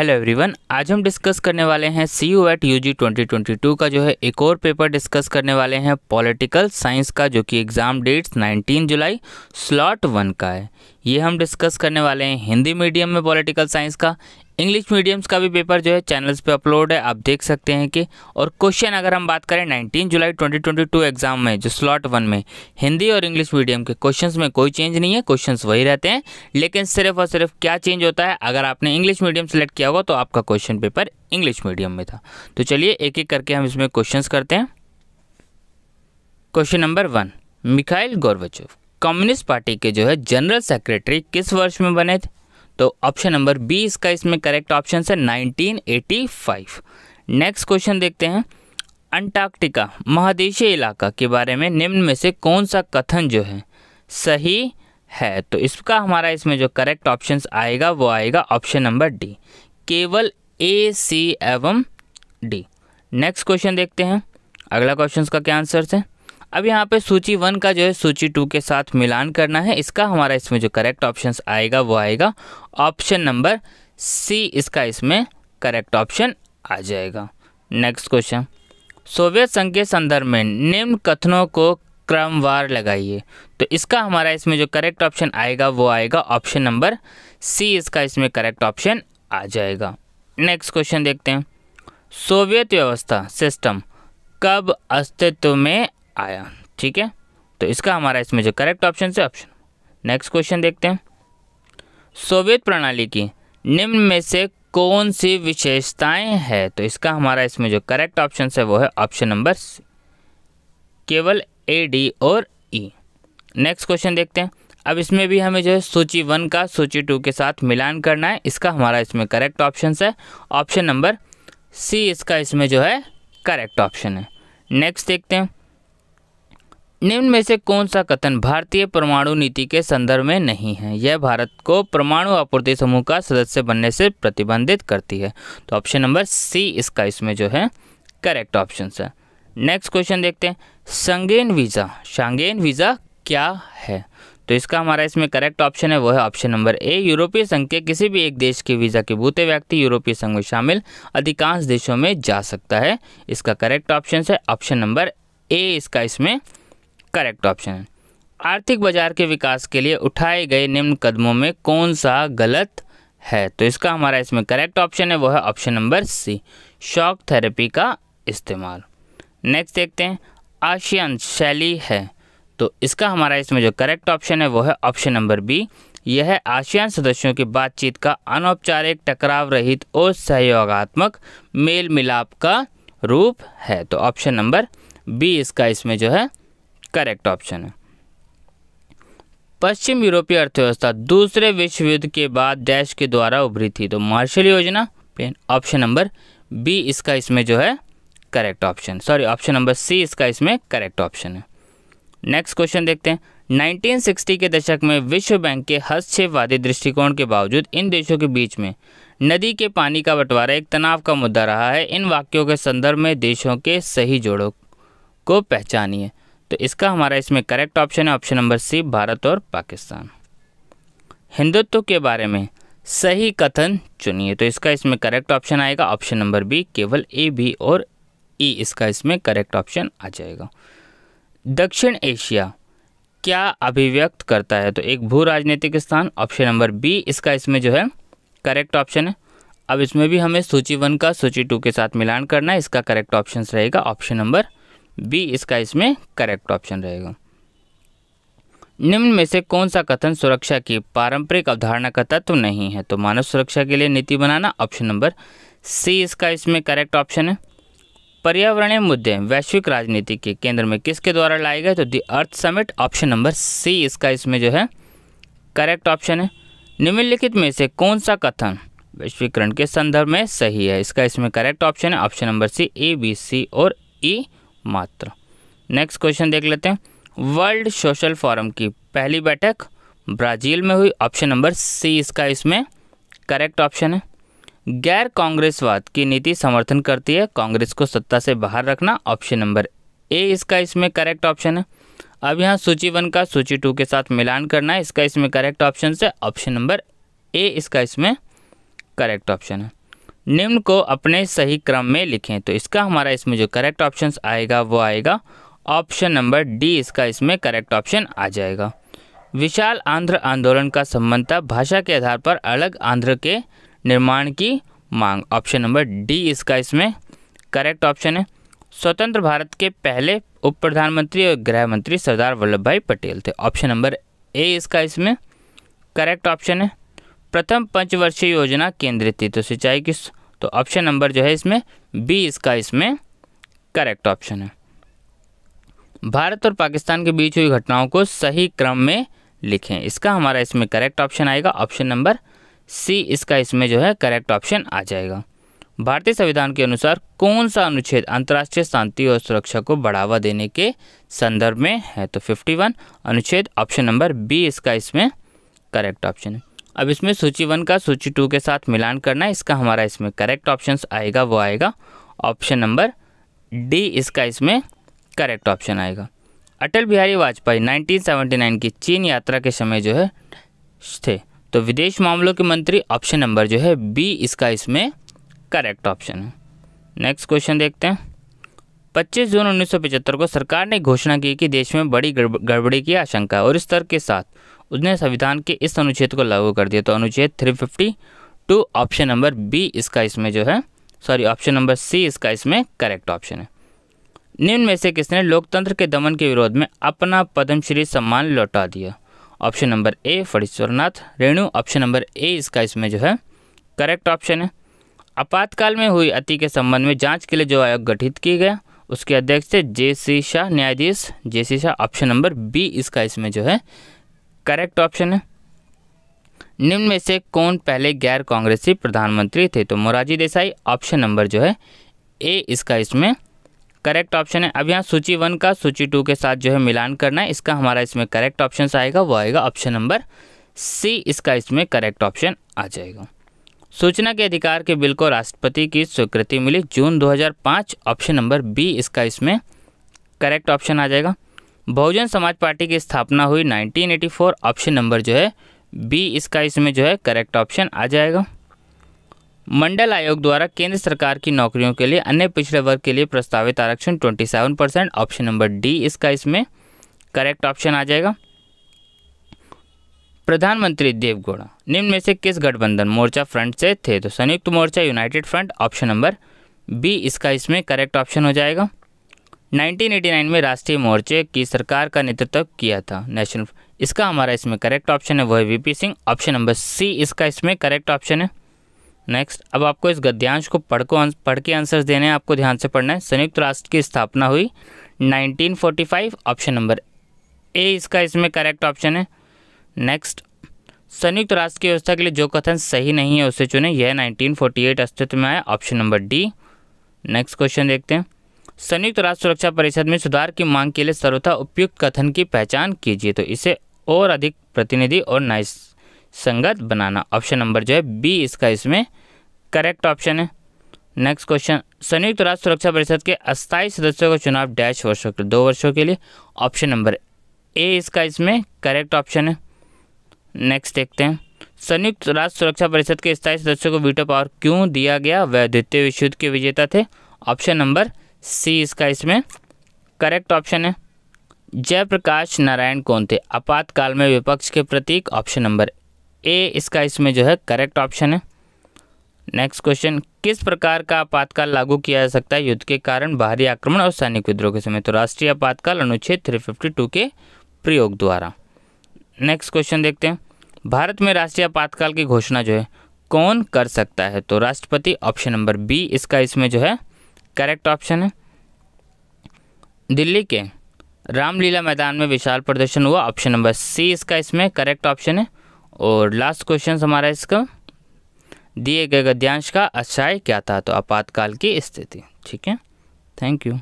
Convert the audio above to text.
hello everyone आज हम discuss करने वाले हैं C U E T U G twenty twenty two का जो है एक और पेपर डिस्कस करने वाले हैं पॉलिटिकल साइंस का जो कि एग्ज़ाम डेट्स 19 जुलाई स्लॉट वन का है ये हम डिस्कस करने वाले हैं हिंदी मीडियम में पॉलिटिकल साइंस का इंग्लिश मीडियम्स का भी पेपर जो है चैनल्स पे अपलोड है आप देख सकते हैं कि और क्वेश्चन अगर हम बात करें 19 जुलाई 2022 एग्जाम में जो स्लॉट वन में हिंदी और इंग्लिश मीडियम के क्वेश्चंस में कोई चेंज नहीं है क्वेश्चंस वही रहते हैं लेकिन सिर्फ और सिर्फ क्या चेंज होता है अगर आपने इंग्लिश मीडियम सेलेक्ट किया होगा तो आपका क्वेश्चन पेपर इंग्लिश मीडियम में था तो चलिए एक एक करके हम इसमें क्वेश्चन करते हैं question number one Mikhail Gorbachev communist party के जो है जनरल सेक्रेटरी किस वर्ष में बने थे तो ऑप्शन नंबर बी इसका इसमें करेक्ट ऑप्शन है nineteen eighty five next question देखते हैं अंटार्कटिका महादेशीय इलाका के बारे में निम्न में से कौन सा कथन जो है सही है तो इसका हमारा इसमें जो करेक्ट ऑप्शन आएगा वो आएगा ऑप्शन नंबर डी केवल ए सी एवं डी नेक्स्ट क्वेश्चन देखते हैं अगला क्वेश्चन का क्या आंसर है अब यहाँ पे सूची वन का जो है सूची टू के साथ मिलान करना है इसका हमारा इसमें जो करेक्ट ऑप्शन आएगा वो आएगा ऑप्शन नंबर सी इसका इसमें करेक्ट ऑप्शन आ जाएगा नेक्स्ट क्वेश्चन सोवियत संघ के संदर्भ में निम्न कथनों को क्रमवार लगाइए तो इसका हमारा इसमें जो करेक्ट ऑप्शन आएगा वो आएगा ऑप्शन नंबर सी इसका इसमें करेक्ट ऑप्शन आ जाएगा नेक्स्ट क्वेश्चन देखते हैं सोवियत व्यवस्था सिस्टम कब अस्तित्व में आया ठीक है तो इसका हमारा इसमें जो करेक्ट ऑप्शन से ऑप्शन नेक्स्ट क्वेश्चन देखते हैं सोवियत प्रणाली की निम्न में से कौन सी विशेषताएं हैं तो इसका हमारा इसमें जो करेक्ट ऑप्शन है वो है ऑप्शन नंबर सी केवल ए डी और ई नेक्स्ट क्वेश्चन देखते हैं अब इसमें भी हमें जो है सूची वन का सूची टू के साथ मिलान करना है इसका हमारा इसमें करेक्ट ऑप्शन है ऑप्शन नंबर सी इसका इसमें जो है करेक्ट ऑप्शन है नेक्स्ट देखते हैं निम्न में से कौन सा कथन भारतीय परमाणु नीति के संदर्भ में नहीं है यह भारत को परमाणु आपूर्ति समूह का सदस्य बनने से प्रतिबंधित करती है तो ऑप्शन नंबर सी इसका इसमें जो है करेक्ट ऑप्शन है नेक्स्ट क्वेश्चन देखते हैं संगेन वीज़ा शांगेन वीज़ा क्या है तो इसका हमारा इसमें करेक्ट ऑप्शन है वो है ऑप्शन नंबर ए यूरोपीय संघ के किसी भी एक देश के वीज़ा के बूते व्यक्ति यूरोपीय संघ में शामिल अधिकांश देशों में जा सकता है इसका करेक्ट ऑप्शन है ऑप्शन नंबर ए इसका इसमें करेक्ट ऑप्शन है आर्थिक बाजार के विकास के लिए उठाए गए निम्न कदमों में कौन सा गलत है तो इसका हमारा इसमें करेक्ट ऑप्शन है वो है option number C shock therapy का इस्तेमाल नेक्स्ट देखते हैं आशियान शैली है तो इसका हमारा इसमें जो करेक्ट ऑप्शन है वो है ऑप्शन नंबर बी यह आशियान सदस्यों की बातचीत का अनौपचारिक टकराव रहित और सहयोगात्मक मेल मिलाप का रूप है तो ऑप्शन नंबर बी इसका इसमें जो है करेक्ट ऑप्शन है पश्चिम यूरोपीय अर्थव्यवस्था दूसरे विश्व युद्ध के बाद डैश के द्वारा उभरी थी तो मार्शल योजना ऑप्शन नंबर बी इसका इसमें जो है correct option sorry option number C इसका इसमें करेक्ट ऑप्शन है नेक्स्ट क्वेश्चन देखते हैं 1960 के दशक में विश्व बैंक के हस्तक्षेपवादी दृष्टिकोण के बावजूद इन देशों के बीच में नदी के पानी का बंटवारा एक तनाव का मुद्दा रहा है इन वाक्यों के संदर्भ में देशों के सही जोड़ों को पहचानिए तो इसका हमारा इसमें करेक्ट ऑप्शन है ऑप्शन नंबर सी भारत और पाकिस्तान हिंदुत्व के बारे में सही कथन चुनिए तो इसका इसमें करेक्ट ऑप्शन आएगा ऑप्शन नंबर बी केवल ए बी और ई e, इसका इसमें करेक्ट ऑप्शन आ जाएगा दक्षिण एशिया क्या अभिव्यक्त करता है तो एक भू राजनीतिक स्थान ऑप्शन नंबर बी इसका इसमें जो है करेक्ट ऑप्शन है अब इसमें भी हमें सूची वन का सूची टू के साथ मिलान करना है इसका करेक्ट ऑप्शन रहेगा ऑप्शन नंबर बी इसका इसमें करेक्ट ऑप्शन रहेगा निम्न में से कौन सा कथन सुरक्षा की पारंपरिक अवधारणा का तत्व नहीं है तो मानव सुरक्षा के लिए नीति बनाना ऑप्शन नंबर सी इसका इसमें करेक्ट ऑप्शन है पर्यावरणीय मुद्दे वैश्विक राजनीति के केंद्र में किसके द्वारा लाए गए तो the Earth Summit option number C इसका इसमें जो है करेक्ट ऑप्शन है निम्नलिखित में से कौन सा कथन वैश्वीकरण के संदर्भ में सही है इसका इसमें करेक्ट ऑप्शन है option number C A B C और ई e, मात्र नेक्स्ट क्वेश्चन देख लेते हैं वर्ल्ड सोशल फोरम की पहली बैठक ब्राज़ील में हुई ऑप्शन नंबर सी इसका इसमें करेक्ट ऑप्शन है गैर कांग्रेसवाद की नीति समर्थन करती है कांग्रेस को सत्ता से बाहर रखना ऑप्शन नंबर ए इसका इसमें करेक्ट ऑप्शन है अब यहाँ सूची वन का सूची टू के साथ मिलान करना है इसका इसमें करेक्ट ऑप्शन से ऑप्शन नंबर ए इसका इसमें करेक्ट ऑप्शन है निम्न को अपने सही क्रम में लिखें तो इसका हमारा इसमें जो करेक्ट ऑप्शन आएगा वो आएगा ऑप्शन नंबर डी इसका इसमें करेक्ट ऑप्शन आ जाएगा विशाल आंध्र आंदोलन का संबंध था भाषा के आधार पर अलग आंध्र के निर्माण की मांग ऑप्शन नंबर डी इसका इसमें करेक्ट ऑप्शन है स्वतंत्र भारत के पहले उप प्रधानमंत्री और गृह मंत्री सरदार वल्लभ भाई पटेल थे ऑप्शन नंबर ए इसका इसमें करेक्ट ऑप्शन है प्रथम पंचवर्षीय योजना केंद्रित थी तो सिंचाई की तो ऑप्शन नंबर जो है इसमें बी इसका इसमें करेक्ट ऑप्शन है भारत और पाकिस्तान के बीच हुई घटनाओं को सही क्रम में लिखें इसका हमारा इसमें करेक्ट ऑप्शन आएगा ऑप्शन नंबर सी इसका इसमें जो है करेक्ट ऑप्शन आ जाएगा भारतीय संविधान के अनुसार कौन सा अनुच्छेद अंतर्राष्ट्रीय शांति और सुरक्षा को बढ़ावा देने के संदर्भ में है तो 51 अनुच्छेद ऑप्शन नंबर बी इसका इसमें करेक्ट ऑप्शन है अब इसमें सूची वन का सूची टू के साथ मिलान करना है इसका हमारा इसमें करेक्ट ऑप्शन आएगा वो आएगा ऑप्शन नंबर डी इसका इसमें करेक्ट ऑप्शन आएगा अटल बिहारी वाजपेयी 1979 की चीन यात्रा के समय जो है थे तो विदेश मामलों के मंत्री ऑप्शन नंबर जो है बी इसका इसमें करेक्ट ऑप्शन है नेक्स्ट क्वेश्चन देखते हैं 25 जून 1975 को सरकार ने घोषणा की कि देश में बड़ी गड़बड़ी की आशंका है और इस तर्क के साथ उसने संविधान के इस अनुच्छेद को लागू कर दिया तो अनुच्छेद three fifty two option number B इसका इसमें जो है सॉरी ऑप्शन नंबर सी इसका इसमें करेक्ट ऑप्शन है निम्न में से किसने लोकतंत्र के दमन के विरोध में अपना पद्मश्री सम्मान लौटा दिया option number A Phanishwarnath Renu option number A इसका इसमें जो है करेक्ट ऑप्शन है आपातकाल में हुई अति के संबंध में जांच के लिए जो आयोग गठित की गया उसके अध्यक्ष थे जे सी शाह न्यायाधीश J C Shah option number B इसका इसमें जो है करेक्ट ऑप्शन है निम्न में से कौन पहले गैर कांग्रेसी प्रधानमंत्री थे तो मोरारजी देसाई ऑप्शन नंबर जो है ए इसका इसमें करेक्ट ऑप्शन है अब यहाँ सूची वन का सूची टू के साथ जो है मिलान करना है इसका हमारा इसमें करेक्ट ऑप्शन आएगा वो आएगा ऑप्शन नंबर सी इसका इसमें करेक्ट ऑप्शन आ जाएगा सूचना के अधिकार के बिल को राष्ट्रपति की स्वीकृति मिली जून 2005 ऑप्शन नंबर बी इसका इसमें करेक्ट ऑप्शन आ जाएगा बहुजन समाज पार्टी की स्थापना हुई 1984 ऑप्शन नंबर जो है बी इसका इसमें जो है करेक्ट ऑप्शन आ जाएगा मंडल आयोग द्वारा केंद्र सरकार की नौकरियों के लिए अन्य पिछड़े वर्ग के लिए प्रस्तावित आरक्षण 27 परसेंट ऑप्शन नंबर डी इसका इसमें करेक्ट ऑप्शन आ जाएगा प्रधानमंत्री देवगौड़ा निम्न में से किस गठबंधन मोर्चा फ्रंट से थे तो संयुक्त मोर्चा United Front option number B इसका इसमें करेक्ट ऑप्शन हो जाएगा 1989 में राष्ट्रीय मोर्चे की सरकार का नेतृत्व किया था नेशनल इसका हमारा इसमें करेक्ट ऑप्शन है वह V Singh option number C इसका इसमें करेक्ट ऑप्शन है नेक्स्ट अब आपको इस गद्यांश को पढ़ को पढ़ के आंसर्स देने हैं आपको ध्यान से पढ़ना है संयुक्त राष्ट्र की स्थापना हुई 1945 ऑप्शन नंबर ए इसका इसमें करेक्ट ऑप्शन है नेक्स्ट संयुक्त राष्ट्र की व्यवस्था के लिए जो कथन सही नहीं है उसे चुने यह 1948 अस्तित्व में आया option number D next question देखते हैं संयुक्त राष्ट्र सुरक्षा परिषद में सुधार की मांग के लिए सर्वथा उपयुक्त कथन की पहचान कीजिए तो इसे और अधिक प्रतिनिधि और नाइस संगत बनाना ऑप्शन नंबर जो है बी इसका इसमें करेक्ट ऑप्शन है नेक्स्ट क्वेश्चन संयुक्त राष्ट्र सुरक्षा परिषद के अस्थायी सदस्यों का चुनाव डैश वर्षों के दो वर्षों के लिए ऑप्शन नंबर ए इसका इसमें करेक्ट ऑप्शन है नेक्स्ट देखते हैं संयुक्त राष्ट्र सुरक्षा परिषद के स्थायी सदस्यों को वीटो पावर क्यों दिया गया वह द्वितीय विश्व युद्ध के विजेता थे ऑप्शन नंबर सी इसका इसमें करेक्ट ऑप्शन है जयप्रकाश नारायण कौन थे आपातकाल में विपक्ष के प्रतीक ऑप्शन नंबर ए इसका इसमें जो है करेक्ट ऑप्शन है नेक्स्ट क्वेश्चन किस प्रकार का आपातकाल लागू किया जा सकता है युद्ध के कारण बाहरी आक्रमण और सैनिक विद्रोह के समय तो राष्ट्रीय आपातकाल अनुच्छेद 352 के प्रयोग द्वारा नेक्स्ट क्वेश्चन देखते हैं भारत में राष्ट्रीय आपातकाल की घोषणा जो है कौन कर सकता है तो राष्ट्रपति ऑप्शन नंबर बी इसका इसमें जो है करेक्ट ऑप्शन है दिल्ली के रामलीला मैदान में विशाल प्रदर्शन हुआ ऑप्शन नंबर सी इसका इसमें करेक्ट ऑप्शन है और लास्ट क्वेश्चन हमारा इसका दिए गए गद्यांश का अक्षय क्या था तो आपातकाल की स्थिति ठीक है थैंक यू